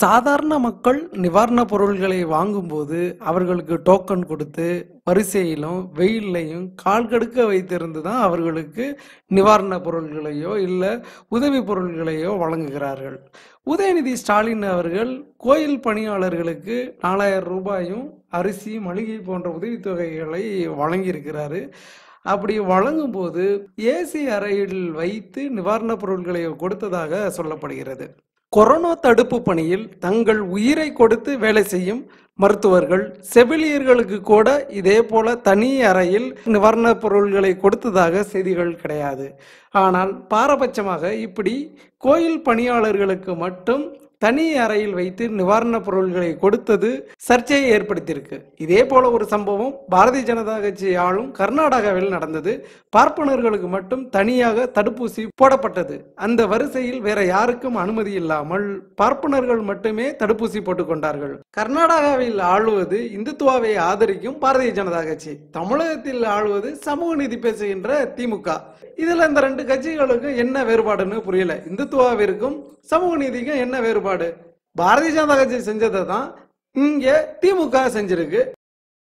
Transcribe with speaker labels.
Speaker 1: சாதாரண மக்கள் நிவாரண பொருள்களை வாங்கும்போது அவர்களுக்கு டோக்கன் கொடுத்து வரிசையிலும் வெயிலையும் கால் கடுக்க வைத்திருந்து தான் அவர்களுக்கு நிவாரண பொருள்களையோ இல்லை உதவி பொருள்களையோ வழங்குகிறார்கள் உதயநிதி ஸ்டாலின் அவர்கள் கோயில் பணியாளர்களுக்கு நாலாயிரம் ரூபாயும் அரிசி மளிகை போன்ற உதவித்தொகைகளை வழங்கியிருக்கிறாரு அப்படி வழங்கும்போது ஏசி அறையில் வைத்து நிவாரணப் பொருட்களை கொடுத்ததாக சொல்லப்படுகிறது கொரோனா தடுப்பு பணியில் தங்கள் உயிரை கொடுத்து வேலை செய்யும் மருத்துவர்கள் செவிலியர்களுக்கு கூட இதே போல தனி அறையில் நிவாரணப் பொருள்களை கொடுத்ததாக செய்திகள் கிடையாது ஆனால் பாரபட்சமாக இப்படி கோயில் பணியாளர்களுக்கு மட்டும் தனி அறையில் வைத்து நிவாரணப் பொருள்களை கொடுத்தது சர்ச்சையை ஏற்படுத்தியிருக்கு இதே போல ஒரு சம்பவம் பாரதிய ஜனதா கட்சி ஆளும் கர்நாடகாவில் நடந்தது பார்ப்பனர்களுக்கு மட்டும் தனியாக தடுப்பூசி போடப்பட்டது அந்த வரிசையில் வேற யாருக்கும் அனுமதி இல்லாமல் பார்ப்பனர்கள் மட்டுமே தடுப்பூசி போட்டுக்கொண்டார்கள் கர்நாடகாவில் ஆளுவது இந்துத்துவாவை ஆதரிக்கும் பாரதிய ஜனதா கட்சி தமிழகத்தில் ஆளுவது சமூக நீதி பேசுகின்ற திமுக இதுல இந்த ரெண்டு கட்சிகளுக்கும் என்ன வேறுபாடுன்னு புரியல இந்துத்துவாவிற்கும் சமூக நீதிக்கும் என்ன வேறுபாடு நிலைப்பாடு பாரதிய ஜனதா கட்சி செஞ்சதை தான் இங்கே திமுக செஞ்சிருக்கு